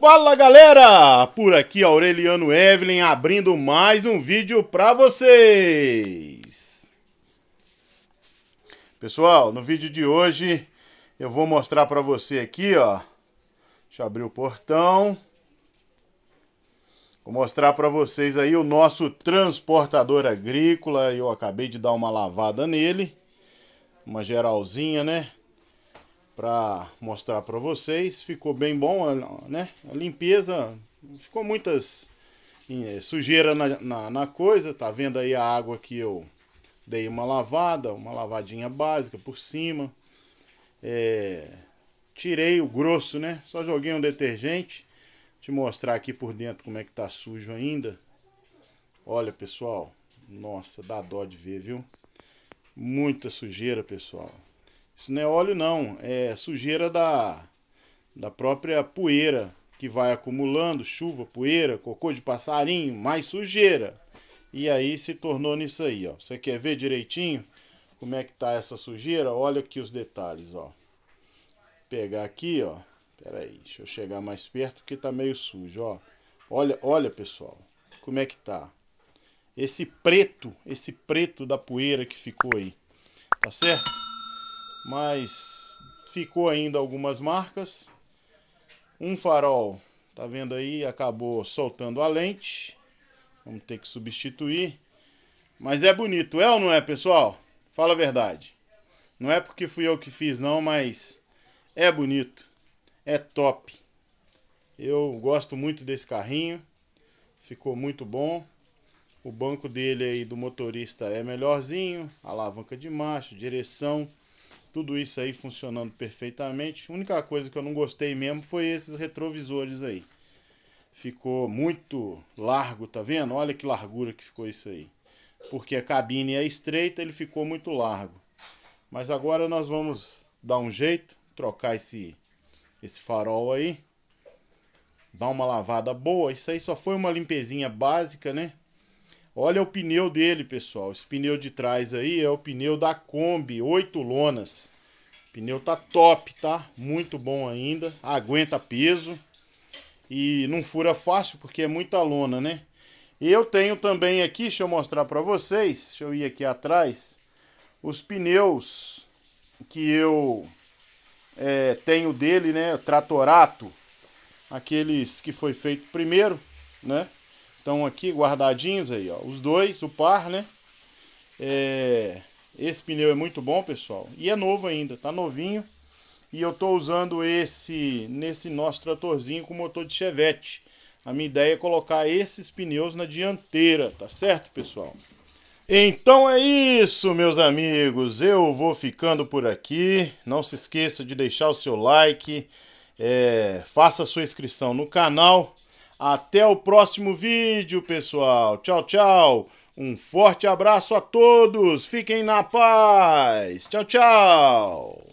Fala galera, por aqui Aureliano Evelyn abrindo mais um vídeo para vocês. Pessoal, no vídeo de hoje eu vou mostrar para você aqui, ó. Deixa eu abrir o portão. Vou mostrar para vocês aí o nosso transportador agrícola. Eu acabei de dar uma lavada nele, uma geralzinha, né? para mostrar para vocês. Ficou bem bom, né? A limpeza, ficou muitas eh, sujeira na, na, na, coisa. Tá vendo aí a água que eu dei uma lavada, uma lavadinha básica por cima. É, tirei o grosso, né? Só joguei um detergente. Te mostrar aqui por dentro como é que tá sujo ainda. Olha, pessoal. Nossa, dá dó de ver, viu? Muita sujeira, pessoal. Isso não é óleo não, é sujeira da, da própria poeira que vai acumulando, chuva, poeira, cocô de passarinho, mais sujeira. E aí se tornou nisso aí, ó. Você quer ver direitinho como é que tá essa sujeira? Olha aqui os detalhes, ó. Pegar aqui, ó. Pera aí, deixa eu chegar mais perto que tá meio sujo, ó. Olha, olha, pessoal, como é que tá. Esse preto, esse preto da poeira que ficou aí. Tá certo? mas ficou ainda algumas marcas. Um farol, tá vendo aí, acabou soltando a lente. Vamos ter que substituir. Mas é bonito, é ou não é, pessoal? Fala a verdade. Não é porque fui eu que fiz não, mas é bonito. É top. Eu gosto muito desse carrinho. Ficou muito bom. O banco dele aí do motorista é melhorzinho, alavanca de marcha, direção. Tudo isso aí funcionando perfeitamente. A única coisa que eu não gostei mesmo foi esses retrovisores aí. Ficou muito largo, tá vendo? Olha que largura que ficou isso aí. Porque a cabine é estreita, ele ficou muito largo. Mas agora nós vamos dar um jeito, trocar esse, esse farol aí. Dar uma lavada boa. Isso aí só foi uma limpezinha básica, né? Olha o pneu dele, pessoal. Esse pneu de trás aí é o pneu da Kombi, 8 lonas. O pneu tá top, tá? Muito bom ainda. Aguenta peso. E não fura fácil porque é muita lona, né? E eu tenho também aqui, deixa eu mostrar para vocês. Deixa eu ir aqui atrás. Os pneus que eu é, tenho dele, né? Tratorato. Aqueles que foi feito primeiro, né? Estão aqui guardadinhos aí, ó. Os dois, o par, né? É... Esse pneu é muito bom, pessoal. E é novo ainda, tá novinho. E eu tô usando esse nesse nosso tratorzinho com motor de Chevette. A minha ideia é colocar esses pneus na dianteira, tá certo, pessoal? Então é isso, meus amigos. Eu vou ficando por aqui. Não se esqueça de deixar o seu like, é, faça a sua inscrição no canal. Até o próximo vídeo, pessoal. Tchau, tchau. Um forte abraço a todos. Fiquem na paz. Tchau, tchau.